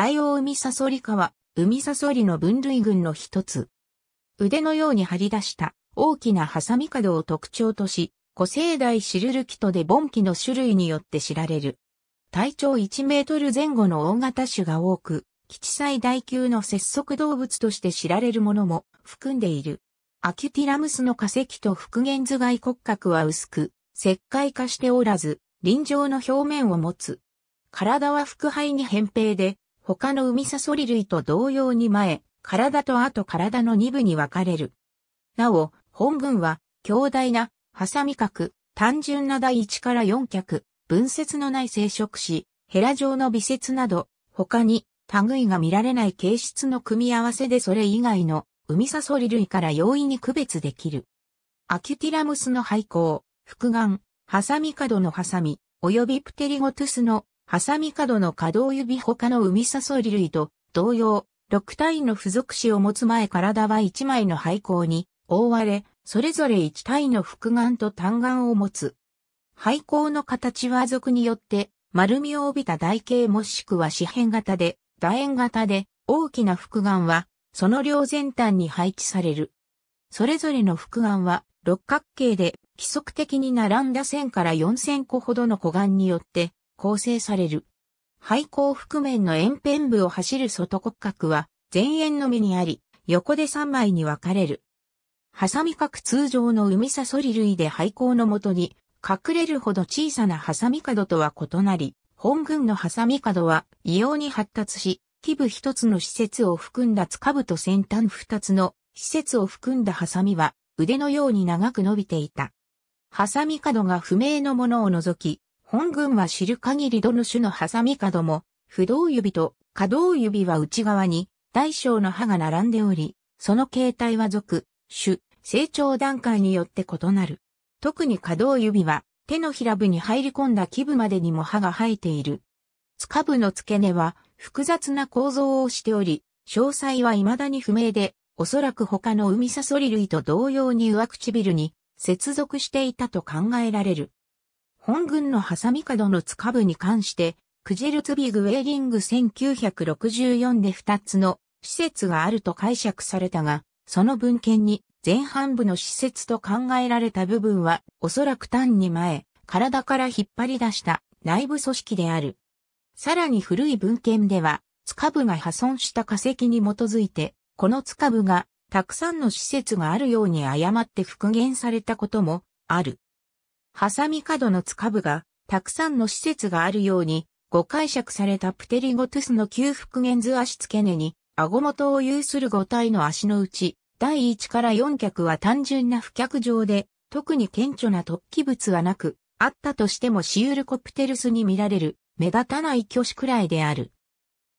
大王海サソリ科は、海サソリの分類群の一つ。腕のように張り出した大きなハサミ角を特徴とし、古生代シルルキトでボンキの種類によって知られる。体長1メートル前後の大型種が多く、基地最大級の節足動物として知られるものも含んでいる。アキュティラムスの化石と復元頭蓋骨格は薄く、石灰化しておらず、臨場の表面を持つ。体は腹肺に扁平で、他の海サソリ類と同様に前、体と後体の二部に分かれる。なお、本群は、強大な、ハサミ角、単純な第一から四脚、分節のない生殖子、ヘラ状の微節など、他に、類が見られない形質の組み合わせでそれ以外の、海サソリ類から容易に区別できる。アキュティラムスの廃校、複眼、ハサミ角のハサミ、及びプテリゴトゥスのハサミ角の可動指他の海サソリ類と同様、6体の付属子を持つ前体は1枚の廃校に覆われ、それぞれ1体の複眼と単眼を持つ。廃校の形は属によって丸みを帯びた台形もしくは四辺型で、楕円型で、大きな複眼は、その両前端に配置される。それぞれの複眼は、六角形で、規則的に並んだ線から4千個ほどの小眼によって、構成される。廃校覆面の円辺部を走る外骨格は前円のみにあり、横で3枚に分かれる。ハサミ角通常の海サソリ類で廃校のもとに隠れるほど小さなハサミ角とは異なり、本群のハサミ角は異様に発達し、基部一つの施設を含んだ塚部と先端二つの施設を含んだハサミは腕のように長く伸びていた。ハサミ角が不明のものを除き、本軍は知る限りどの種のハサミ角も、不動指と可動指は内側に大小の歯が並んでおり、その形態は属、種、成長段階によって異なる。特に可動指は手のひら部に入り込んだ基部までにも歯が生えている。塚部の付け根は複雑な構造をしており、詳細は未だに不明で、おそらく他の海サソリ類と同様に上唇に接続していたと考えられる。本軍のハサミ角の塚部に関して、クジェルツビグウェーリング1964で2つの施設があると解釈されたが、その文献に前半部の施設と考えられた部分は、おそらく単に前、体から引っ張り出した内部組織である。さらに古い文献では、塚部が破損した化石に基づいて、この塚部がたくさんの施設があるように誤って復元されたこともある。ハサミ角のつかぶが、たくさんの施設があるように、誤解釈されたプテリゴトゥスの旧復元図足付け根に、顎元を有する5体の足のうち、第1から4脚は単純な不脚上で、特に顕著な突起物はなく、あったとしてもシウルコプテルスに見られる、目立たない挙手くらいである。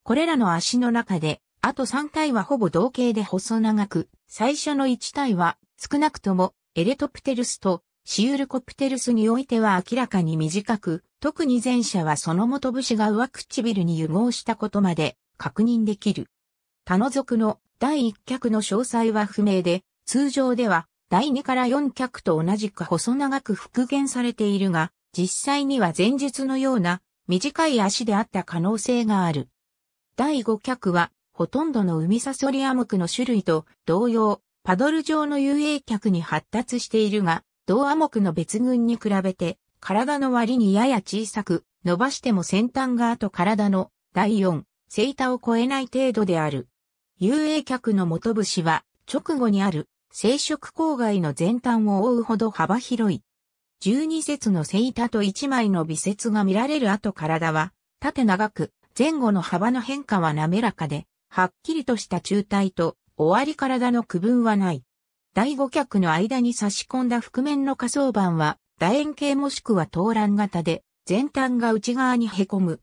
これらの足の中で、あと3体はほぼ同型で細長く、最初の1体は、少なくとも、エレトプテルスとシウルコプテルスにおいては明らかに短く、特に前者はその元節が上唇に融合したことまで確認できる。他の族の第1脚の詳細は不明で、通常では第2から4脚と同じく細長く復元されているが、実際には前述のような短い足であった可能性がある。第5脚は、ほとんどの海サソリア目の種類と同様、パドル状の遊泳脚に発達しているが、同亜目の別群に比べて、体の割にやや小さく、伸ばしても先端側と体の第4、セイタを超えない程度である。遊泳客の元節は、直後にある、生殖郊外の前端を覆うほど幅広い。12節のセイタと1枚の微節が見られる後体は、縦長く、前後の幅の変化は滑らかで、はっきりとした中体と、終わり体の区分はない。第五脚の間に差し込んだ覆面の下層板は、楕円形もしくは投卵型で、前端が内側に凹む。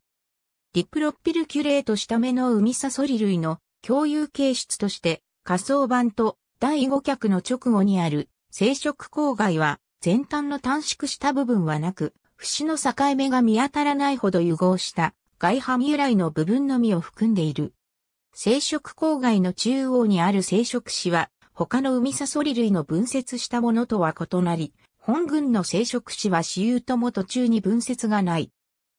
ディプロッピルキュレートした目の海サソリ類の共有形質として、下層板と第五脚の直後にある生殖郊外は、前端の短縮した部分はなく、節の境目が見当たらないほど融合した外反由来の部分のみを含んでいる。生殖郊外の中央にある生殖子は他の海サソリ類の分節したものとは異なり、本群の生殖子は私有とも途中に分節がない。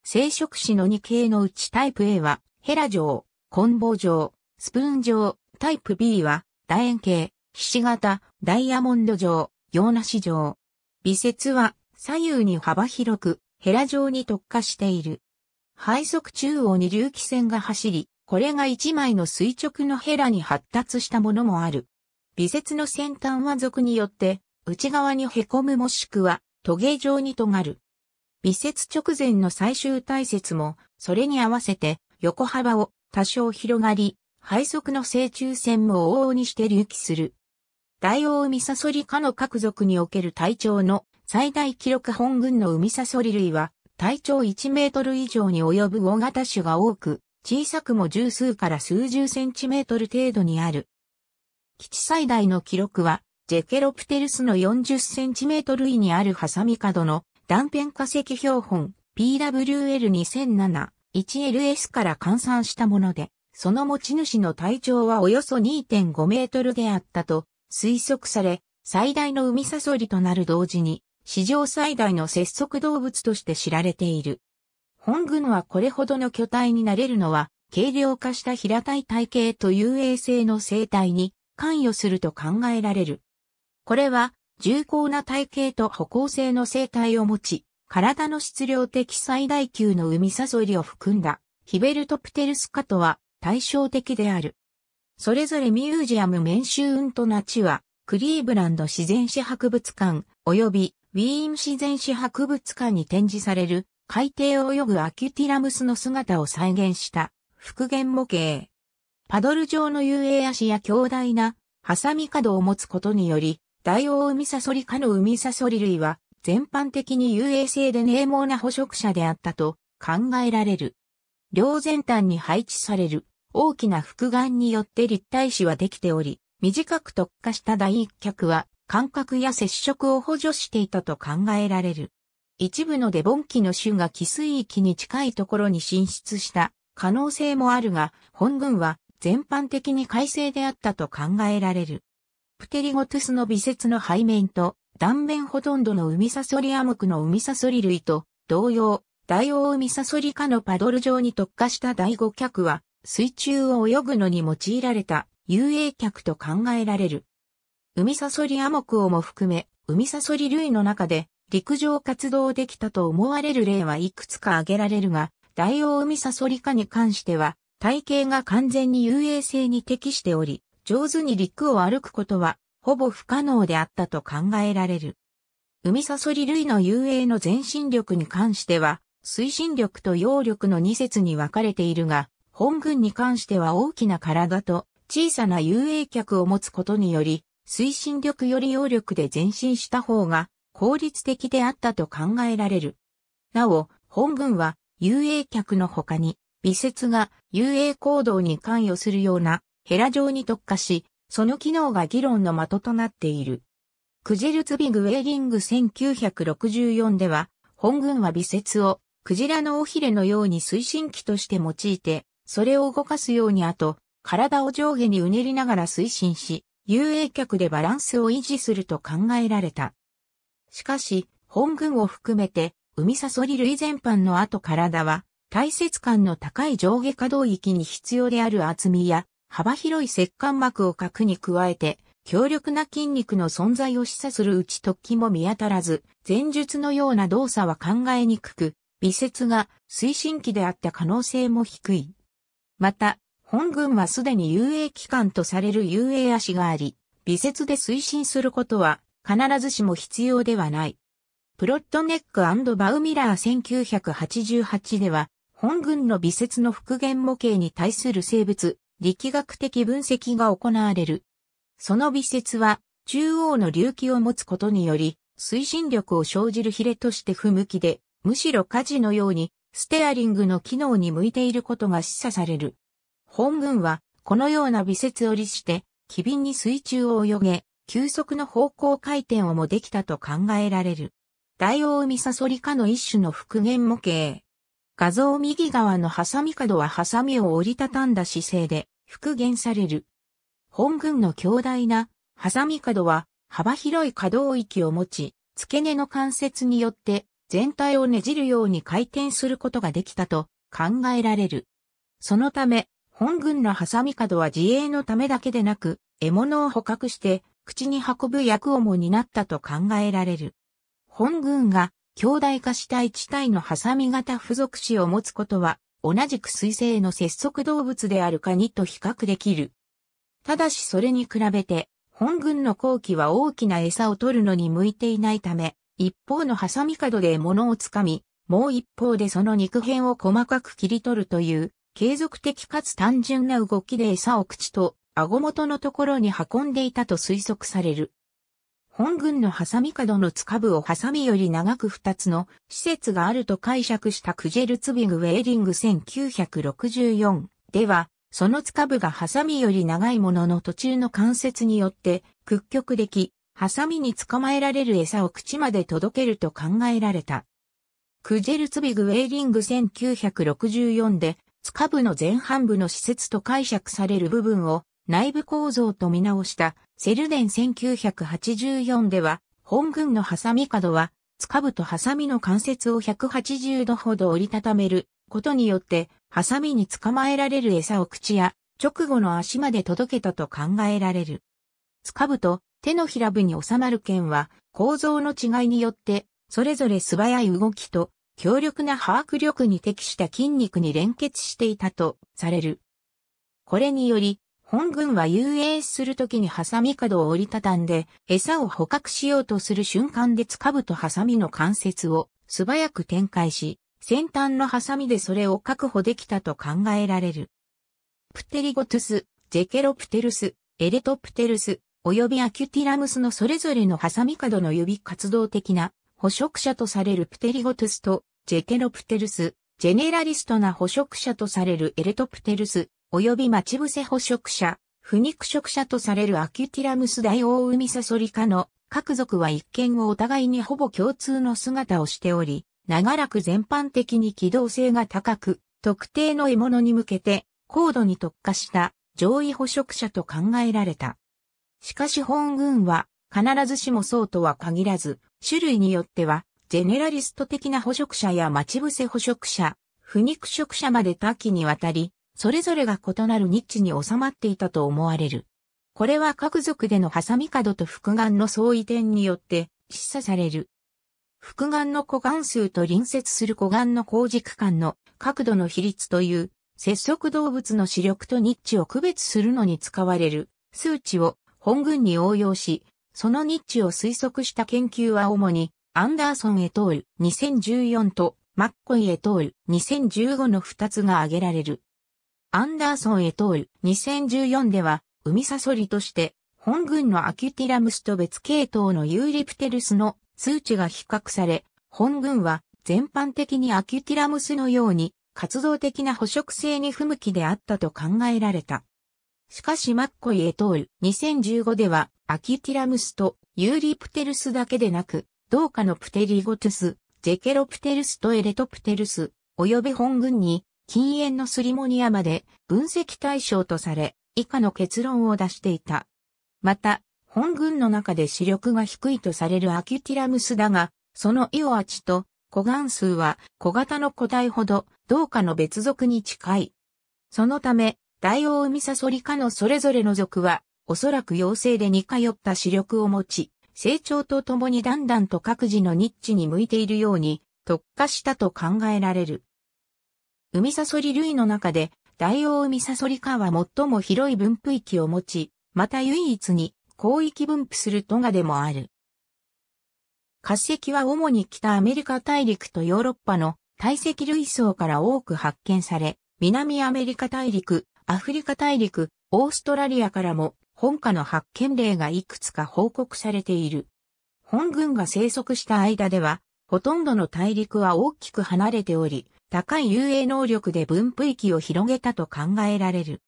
生殖子の2系のうちタイプ A は、ヘラ状、コンボ状、スプーン状、タイプ B は、楕円形、ひし形、ダイヤモンド状、洋梨状。微節は、左右に幅広く、ヘラ状に特化している。背側中央に隆起線が走り、これが一枚の垂直のヘラに発達したものもある。微節の先端は俗によって内側に凹むもしくはトゲ状に尖る。微節直前の最終体節もそれに合わせて横幅を多少広がり、背側の正中線も往々にして隆起する。大王海サソリ科の各族における体長の最大記録本群の海サソリ類は体長1メートル以上に及ぶ大型種が多く、小さくも十数から数十センチメートル程度にある基地最大の記録は、ジェケロプテルスの4 0トル位にあるハサミ角の断片化石標本 PWL2007 1LS から換算したもので、その持ち主の体長はおよそ2.5メートルであったと推測され、最大の海サソリとなる同時に、史上最大の節足動物として知られている。本群はこれほどの巨体になれるのは、軽量化した平たい体型という衛星の生態に関与すると考えられる。これは、重厚な体型と歩行性の生態を持ち、体の質量的最大級の海サソリを含んだヒベルトプテルスカとは対照的である。それぞれミュージアムメンシューンとナチは、クリーブランド自然史博物館及びウィーン自然史博物館に展示される海底を泳ぐアキュティラムスの姿を再現した復元模型。パドル状の遊泳足や強大な、ハサミ角を持つことにより、大王海サソリ科の海サソリ類は、全般的に遊泳性で名猛な捕食者であったと考えられる。両前端に配置される大きな複眼によって立体視はできており、短く特化した第一脚は感覚や接触を補助していたと考えられる。一部のデボン紀の種が寄水域に近いところに進出した可能性もあるが、本軍は全般的に快晴であったと考えられる。プテリゴトゥスの微節の背面と断面ほとんどの海サソリア目の海サソリ類と同様、大王海サソリ科のパドル状に特化した第五脚は水中を泳ぐのに用いられた遊泳脚と考えられる。海サソリア目をも含め、海サソリ類の中で陸上活動できたと思われる例はいくつか挙げられるが、大王海サソリ科に関しては、体型が完全に遊泳性に適しており、上手に陸を歩くことは、ほぼ不可能であったと考えられる。海サソリ類の遊泳の前進力に関しては、推進力と揚力の2節に分かれているが、本群に関しては大きな体と小さな遊泳脚を持つことにより、推進力より揚力で前進した方が効率的であったと考えられる。なお、本群は遊泳脚の他に微節が遊泳行動に関与するようなヘラ状に特化し、その機能が議論の的となっている。クジェルツビグウェーリング1964では、本軍は微節をクジラの尾ひれのように推進機として用いて、それを動かすようにあと、体を上下にうねりながら推進し、遊泳客でバランスを維持すると考えられた。しかし、本軍を含めて、海サソリ類全般の後体は、大切感の高い上下可動域に必要である厚みや幅広い石管膜を核に加えて、強力な筋肉の存在を示唆するうち突起も見当たらず、前述のような動作は考えにくく、微節が推進器であった可能性も低い。また、本軍はすでに遊泳機関とされる遊泳足があり、微節で推進することは必ずしも必要ではない。プロットネックバウミラー1988では、本群の微節の復元模型に対する生物、力学的分析が行われる。その微節は、中央の隆起を持つことにより、推進力を生じるヒレとして不向きで、むしろ火事のように、ステアリングの機能に向いていることが示唆される。本群は、このような微節を利して、機敏に水中を泳げ、急速の方向回転をもできたと考えられる。ダイオウミサソリ科の一種の復元模型。画像右側のハサミ角はハサミを折りたたんだ姿勢で復元される。本軍の強大なハサミ角は幅広い可動域を持ち、付け根の関節によって全体をねじるように回転することができたと考えられる。そのため、本軍のハサミ角は自衛のためだけでなく、獲物を捕獲して口に運ぶ役をも担ったと考えられる。本軍が強大化した一体のハサミ型付属子を持つことは、同じく水星の節足動物であるカニと比較できる。ただしそれに比べて、本軍の後期は大きな餌を取るのに向いていないため、一方のハサミ角で物をつかみ、もう一方でその肉片を細かく切り取るという、継続的かつ単純な動きで餌を口と顎元のところに運んでいたと推測される。本軍のハサミ角のつかぶをハサミより長く2つの施設があると解釈したクジェルツビグ・ウェーリング1964では、そのつかぶがハサミより長いものの途中の関節によって屈曲でき、ハサミに捕まえられる餌を口まで届けると考えられた。クジェルツビグ・ウェーリング1964で、つかぶの前半部の施設と解釈される部分を内部構造と見直したセルデン1984では、本軍のハサミ角は、塚部とハサミの関節を180度ほど折りたためることによって、ハサミに捕まえられる餌を口や直後の足まで届けたと考えられる。塚部と手のひら部に収まる剣は構造の違いによって、それぞれ素早い動きと強力な把握力に適した筋肉に連結していたとされる。これにより、本軍は遊泳するときにハサミ角を折りたたんで、餌を捕獲しようとする瞬間でつかぶとハサミの関節を素早く展開し、先端のハサミでそれを確保できたと考えられる。プテリゴトゥス、ジェケロプテルス、エレトプテルス、およびアキュティラムスのそれぞれのハサミ角の指活動的な捕食者とされるプテリゴトゥスと、ジェケロプテルス、ジェネラリストな捕食者とされるエレトプテルス、及び待ち伏せ捕食者、不肉食者とされるアキュティラムス大オオウミサソリ科の各族は一見をお互いにほぼ共通の姿をしており、長らく全般的に機動性が高く、特定の獲物に向けて高度に特化した上位捕食者と考えられた。しかし本軍は必ずしもそうとは限らず、種類によっては、ジェネラリスト的な捕食者や待ち伏せ捕食者、不肉食者まで多岐にわたり、それぞれが異なるニッチに収まっていたと思われる。これは各族でのハサミ角と複眼の相違点によって示唆される。複眼の小眼数と隣接する小眼の工軸間の角度の比率という、接触動物の視力とニッチを区別するのに使われる数値を本群に応用し、そのニッチを推測した研究は主に、アンダーソン・エトール2014とマッコイ・エトール2015の2つが挙げられる。アンダーソンへ通る2014では、海サソリとして、本群のアキュティラムスと別系統のユーリプテルスの数値が比較され、本群は全般的にアキュティラムスのように活動的な捕食性に不向きであったと考えられた。しかしマッコイエトール2015ではアキュティラムスとユーリプテルスだけでなく、同化のプテリゴトゥス、ジェケロプテルスとエレトプテルス、及び本群に禁煙のスリモニアまで分析対象とされ、以下の結論を出していた。また、本軍の中で視力が低いとされるアキュティラムスだが、そのイオアチと小眼数は小型の個体ほど同化の別属に近い。そのため、大王海サソリ科のそれぞれの属は、おそらく妖精で似通った視力を持ち、成長とともにだんだんと各自のニッチに向いているように特化したと考えられる。海サソリ類の中で、大王海サソリ科は最も広い分布域を持ち、また唯一に広域分布するトガでもある。化石は主に北アメリカ大陸とヨーロッパの堆石類層から多く発見され、南アメリカ大陸、アフリカ大陸、オーストラリアからも本科の発見例がいくつか報告されている。本軍が生息した間では、ほとんどの大陸は大きく離れており、高い遊泳能力で分布域を広げたと考えられる。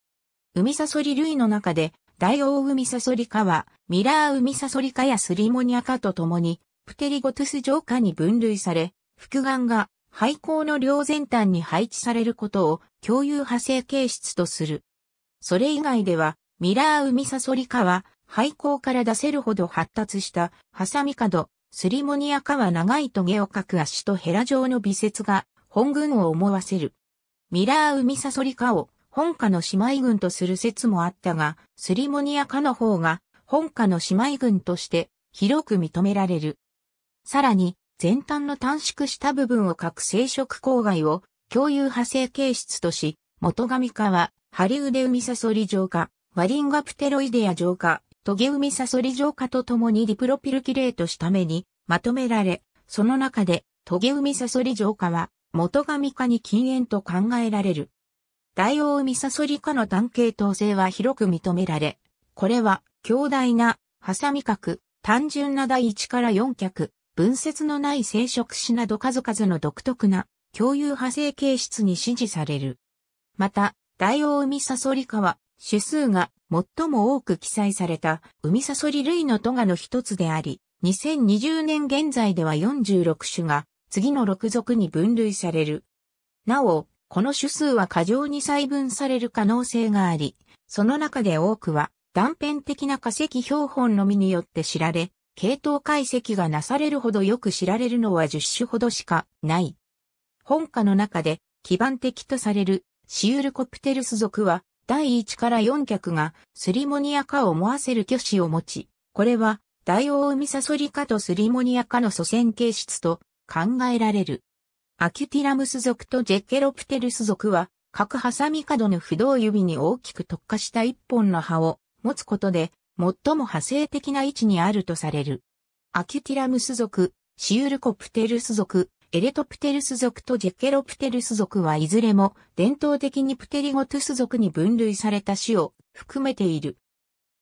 海サソリ類の中で、大王海サソリ科は、ミラー海サソリ科やスリモニア科とともに、プテリゴトゥス上下に分類され、複眼が廃校の両前端に配置されることを共有派生形質とする。それ以外では、ミラーウミサソリ科は、廃校から出せるほど発達したハサミ角、スリモニア科は長いトゲを描く足とヘラ状の微節が本軍を思わせる。ミラー海サソリ科を本家の姉妹軍とする説もあったが、スリモニア科の方が本家の姉妹軍として広く認められる。さらに、前端の短縮した部分を各生殖郊外を共有派生形質とし、元神化は、ハリウデウミサソリ浄化、ワリンガプテロイデア浄化、トゲウミサソリ浄化とともにリプロピルキレートしためにまとめられ、その中でトゲウミサソリ浄化は元神化に禁煙と考えられる。大王ミサソリ科の単系統性は広く認められ、これは強大な、ハサミ角、単純な第1から4脚、分節のない生殖詞など数々の独特な共有派生形質に支持される。また、大王海サソリ科は種数が最も多く記載された海サソリ類のトガの一つであり、2020年現在では46種が次の6族に分類される。なお、この種数は過剰に細分される可能性があり、その中で多くは断片的な化石標本のみによって知られ、系統解析がなされるほどよく知られるのは10種ほどしかない。本科の中で基盤的とされるシウルコプテルス族は第1から4脚がスリモニア化を思わせる挙手を持ち、これはダイオウミサソリ科とスリモニア科の祖先形質と考えられる。アキュティラムス属とジェケロプテルス属は、各ハサミ角の不動指に大きく特化した一本の葉を持つことで、最も派生的な位置にあるとされる。アキュティラムス属、シウルコプテルス属、エレトプテルス属とジェケロプテルス属はいずれも伝統的にプテリゴトゥス属に分類された種を含めている。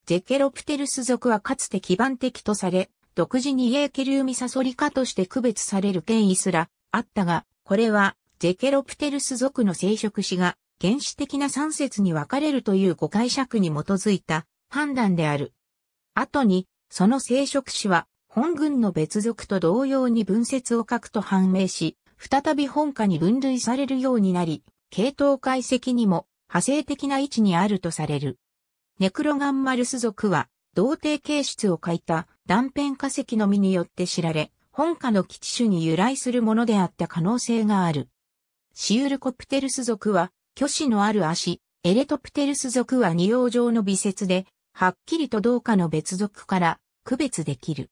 ジェケロプテルス属はかつて基盤的とされ、独自にイエーケリウミサソリ科として区別される権威すらあったが、これはジェケロプテルス属の生殖子が原始的な三節に分かれるという誤解釈に基づいた判断である。後に、その生殖子は本群の別族と同様に文節を書くと判明し、再び本家に分類されるようになり、系統解析にも派生的な位置にあるとされる。ネクロガンマルス族は、童貞形質を書いた断片化石の実によって知られ、本家の基地種に由来するものであった可能性がある。シウルコプテルス属は、巨子のある足、エレトプテルス属は二葉状の微節で、はっきりと同化の別属から区別できる。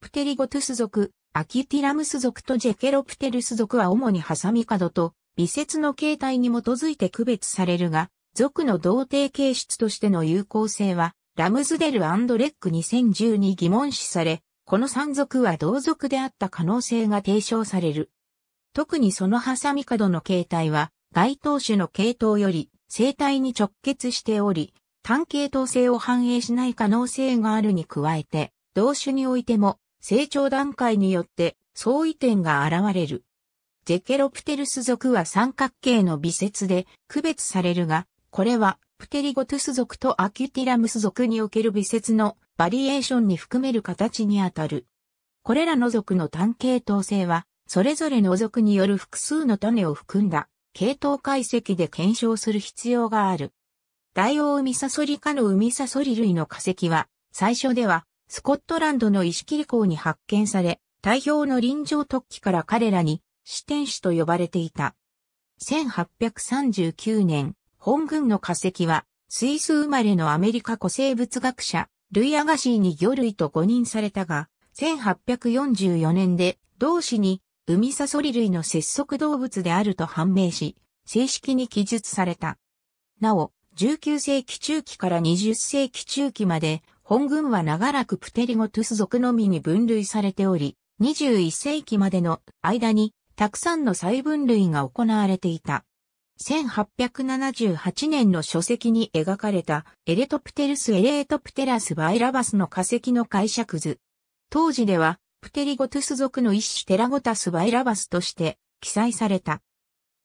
プテリゴトゥス属、アキティラムス属とジェケロプテルス属は主にハサミ角と微節の形態に基づいて区別されるが、属の同定形質としての有効性はラムズデルアンドレック2010に疑問視され、この山賊は同族であった可能性が提唱される。特にそのハサミ角の形態は、該当種の系統より生態に直結しており、単系統性を反映しない可能性があるに加えて、同種においても成長段階によって相違点が現れる。ゼケロプテルス族は三角形の微節で区別されるが、これはプテリゴトゥス属とアキュティラムス属における微節のバリエーションに含める形にあたる。これらの属の単系統性は、それぞれの属による複数の種を含んだ、系統解析で検証する必要がある。ダイオウミサソリ科のウミサソリ類の化石は、最初では、スコットランドの石切港に発見され、大氷の臨場突起から彼らに、視点種と呼ばれていた。1839年、本群の化石は、スイス生まれのアメリカ古生物学者、ルイ・アガシーに魚類と誤認されたが、1844年で同氏に海サソリ類の節足動物であると判明し、正式に記述された。なお、19世紀中期から20世紀中期まで、本群は長らくプテリゴトゥス族のみに分類されており、21世紀までの間に、たくさんの細分類が行われていた。1878年の書籍に描かれたエレトプテルス・エレートプテラス・バイラバスの化石の解釈図。当時では、プテリゴトゥス族の一種テラゴタス・バイラバスとして記載された。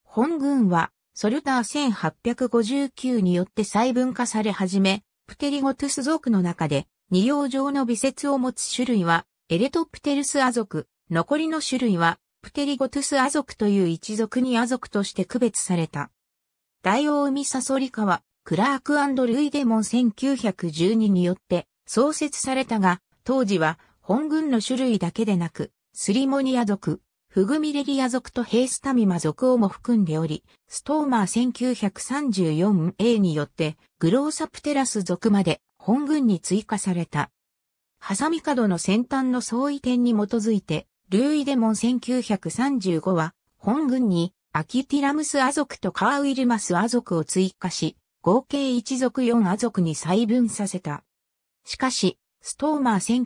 本群は、ソルター1859によって細分化され始め、プテリゴトゥス族の中で、二葉状の微節を持つ種類は、エレトプテルスア族、残りの種類は、プテリゴトゥスア族という一族にア族として区別された。大王海サソリカは、クラークルイデモン1912によって創設されたが、当時は本軍の種類だけでなく、スリモニア族、フグミレリア族とヘイスタミマ族をも含んでおり、ストーマー 1934A によってグローサプテラス族まで本軍に追加された。ハサミカドの先端の相違点に基づいて、ルーイデモン1935は、本軍にアキティラムスア族とカーウィルマスア族を追加し、合計一族四ア族に細分させた。しかし、ストーマー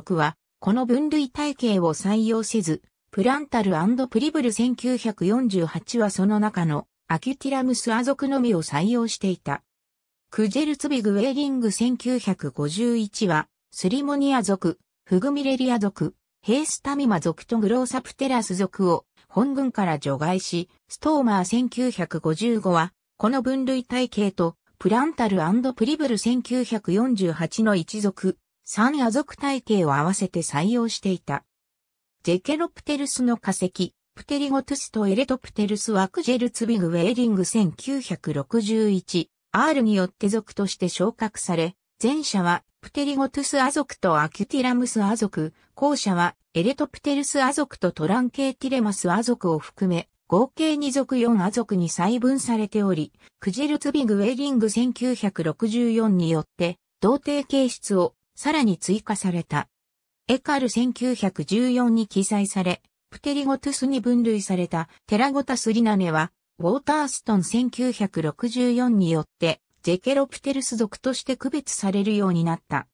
1936は、この分類体系を採用せず、プランタルプリブル1948はその中のアキュティラムスア族のみを採用していた。クジェルツビグウェーリング1951は、スリモニア族、フグミレリア族、ヘースタミマ族とグローサプテラス族を本軍から除外し、ストーマー1955は、この分類体系と、プランタルプリブル1948の一族、三野族体系を合わせて採用していた。ジェケロプテルスの化石、プテリゴトゥスとエレトプテルスワクジェルツビグウェーリング1961、R によって族として昇格され、前者はプテリゴトゥスア族とアキュティラムスア族、後者はエレトプテルスア族とトランケーティレマスア族を含め、合計2族4ア族に細分されており、クジルツビグウェーリング1964によって、同定形質をさらに追加された。エカル1914に記載され、プテリゴトゥスに分類されたテラゴタスリナネは、ウォーターストン1964によってジェケロプテルス族として区別されるようになった。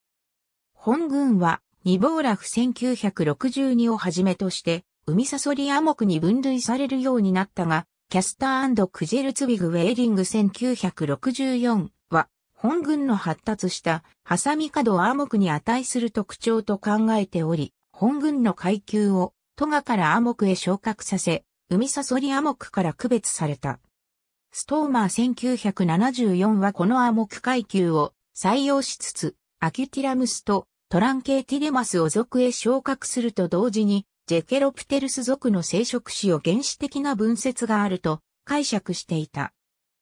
本軍は、ニボーラフ1962をはじめとして、ウミサソリア目に分類されるようになったが、キャスタークジェルツビグウェーリング1964は、本軍の発達したハサミカドアモクに値する特徴と考えており、本軍の階級をトガからアモクへ昇格させ、ウミサソリアモクから区別された。ストーマー1974はこのアモク階級を採用しつつ、アキュティラムスとトランケーティレマスを属へ昇格すると同時に、ジェケロプテルス属の生殖子を原始的な分節があると解釈していた。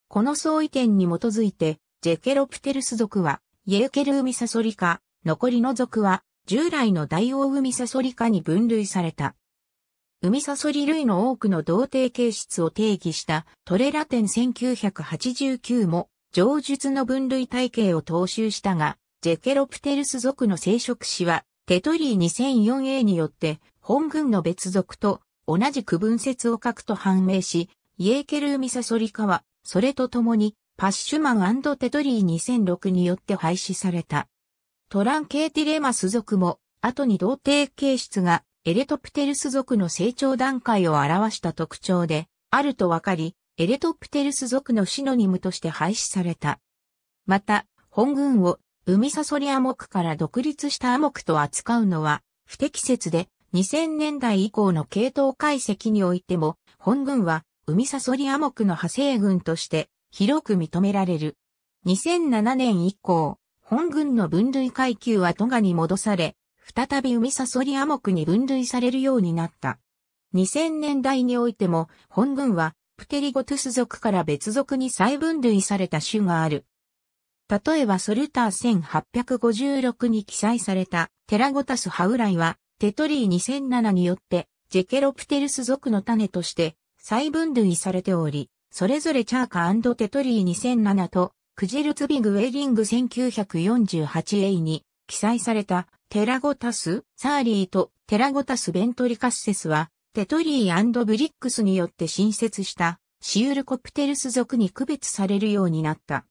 この相違点に基づいて、ジェケロプテルス属は、イエーケルウミサソリカ、残りの属は、従来のダイオウミサソリカに分類された。海サソリ類の多くの同定形質を定義したトレラテン1989も上述の分類体系を踏襲したが、ジェケロプテルス属の生殖詞はテトリー 2004A によって本群の別属と同じ区分説を書くと判明し、イエーケルウミサソリ科は、それとともにパッシュマンテトリー2006によって廃止された。トランケーティレマス属も、後に同定形質がエレトプテルス属の成長段階を表した特徴で、あるとわかり、エレトプテルス属のシノニムとして廃止された。また、本群を海サソリア目から独立したア目と扱うのは不適切で、2000年代以降の系統解析においても、本群は海サソリア目の派生群として広く認められる。2007年以降、本群の分類階級はトガに戻され、再び海サソリア目に分類されるようになった。2000年代においても、本群は、プテリゴトゥス族から別族に再分類された種がある。例えばソルター1856に記載されたテラゴタスハウライはテトリー2007によってジェケロプテルス族の種として再分類されており、それぞれチャーカテトリー2007とクジェルツビグウェリング 1948A に記載されたテラゴタス・サーリーとテラゴタス・ベントリカッセスはテトリーブリックスによって新設したシウルコプテルス族に区別されるようになった。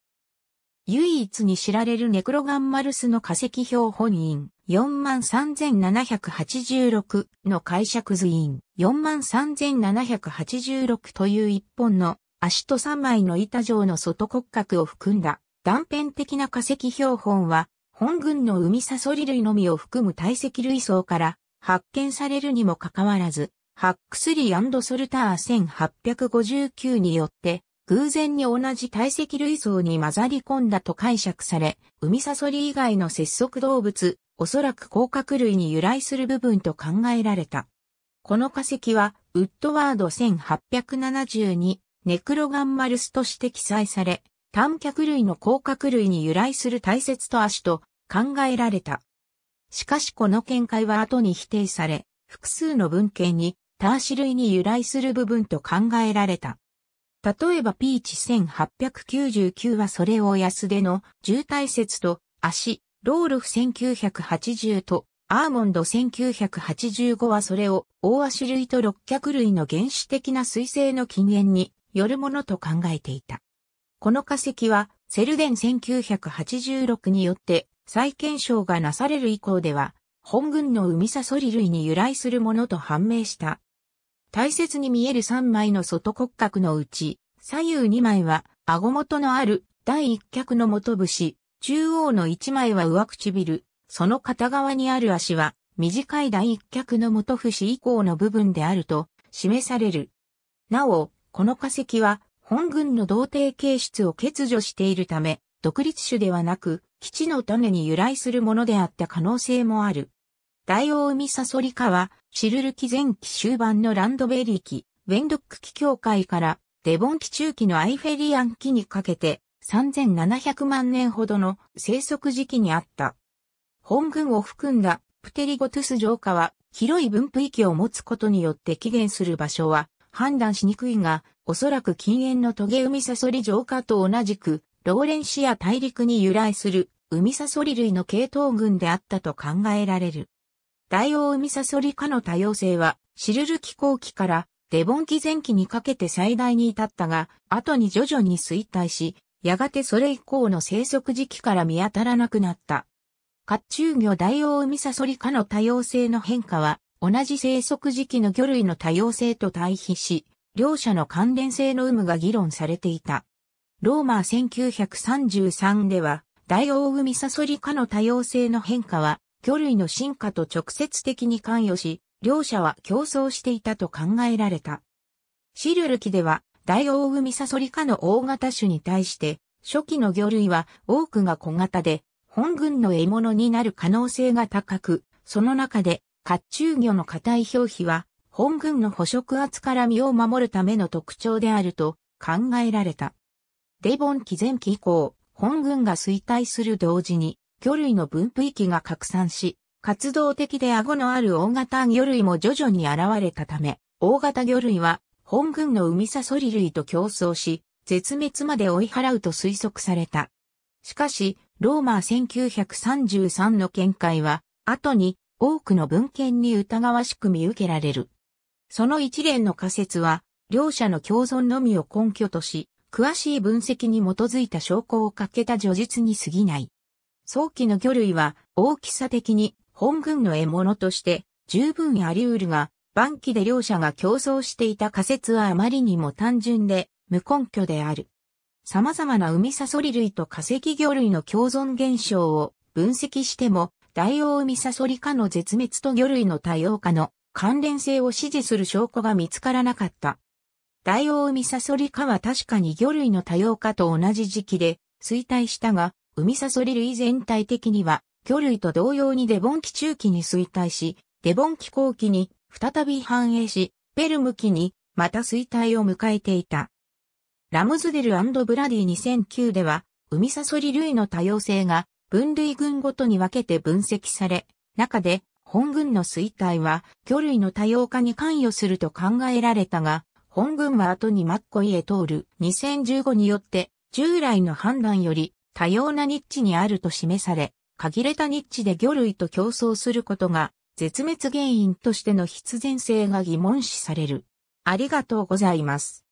唯一に知られるネクロガンマルスの化石標本員43786の解釈図員43786という一本の足と三枚の板状の外骨格を含んだ断片的な化石標本は本群の海サソリ類のみを含む堆積類層から発見されるにもかかわらず、ハックスリーソルター1859によって、偶然に同じ堆積類層に混ざり込んだと解釈され、海サソリ以外の節足動物、おそらく甲殻類に由来する部分と考えられた。この化石は、ウッドワード1872、ネクロガンマルスとして記載され、短脚類の甲殻類に由来する大切と足と考えられた。しかしこの見解は後に否定され、複数の文献にターシ類に由来する部分と考えられた。例えばピーチ1899はそれを安手の重体説と足、ロールフ1980とアーモンド1985はそれを大足類と六脚類の原始的な水性の起源によるものと考えていた。この化石は、セルデン1986によって再検証がなされる以降では、本群の海サソリ類に由来するものと判明した。大切に見える3枚の外骨格のうち、左右2枚は、顎元のある第1脚の元節、中央の1枚は上唇、その片側にある足は、短い第1脚の元節以降の部分であると、示される。なお、この化石は、本軍の同定形質を欠如しているため、独立種ではなく、基地の種に由来するものであった可能性もある。大王海サソリカは、シルル紀前期終盤のランドベリー期、ウェンドック期境界からデボン期中期のアイフェリアン期にかけて3700万年ほどの生息時期にあった。本群を含んだプテリゴトゥス城下は広い分布域を持つことによって起源する場所は判断しにくいが、おそらく禁煙のトゲウミサソリ浄化と同じく、ローレンシア大陸に由来するウミサソリ類の系統群であったと考えられる。大王ウミサソリ科の多様性は、シルル紀後期からデボン紀前期にかけて最大に至ったが、後に徐々に衰退し、やがてそれ以降の生息時期から見当たらなくなった。甲冑魚大王ウミサソリ科の多様性の変化は、同じ生息時期の魚類の多様性と対比し、両者の関連性の有無が議論されていた。ローマ1933では、大オオグミサソリ科の多様性の変化は、魚類の進化と直接的に関与し、両者は競争していたと考えられた。シルル期では、大オオグミサソリ科の大型種に対して、初期の魚類は多くが小型で、本群の獲物になる可能性が高く、その中で、甲冑魚の硬い表皮は本軍の捕食圧から身を守るための特徴であると考えられた。デボン紀前期以降、本軍が衰退する同時に、魚類の分布域が拡散し、活動的で顎のある大型魚類も徐々に現れたため、大型魚類は本軍の海サソリ類と競争し、絶滅まで追い払うと推測された。しかし、ローマ1933の見解は、後に多くの文献に疑わしく見受けられる。その一連の仮説は、両者の共存のみを根拠とし、詳しい分析に基づいた証拠をかけた叙述に過ぎない。早期の魚類は大きさ的に本軍の獲物として十分あり得るが、晩期で両者が競争していた仮説はあまりにも単純で無根拠である。様々な海サソリ類と化石魚類の共存現象を分析しても、ダイオウミサソリ科の絶滅と魚類の多様化の関連性を支持する証拠が見つからなかった。大王海サソリ科は確かに魚類の多様化と同じ時期で衰退したが、海サソリ類全体的には、魚類と同様にデボン期中期に衰退し、デボン期後期に再び繁栄し、ペルム期にまた衰退を迎えていた。ラムズデルブラディ2009では、海サソリ類の多様性が分類群ごとに分けて分析され、中で本軍の衰退は魚類の多様化に関与すると考えられたが、本軍は後にマッコイへ通る2015によって従来の判断より多様なニッチにあると示され、限れたニッチで魚類と競争することが絶滅原因としての必然性が疑問視される。ありがとうございます。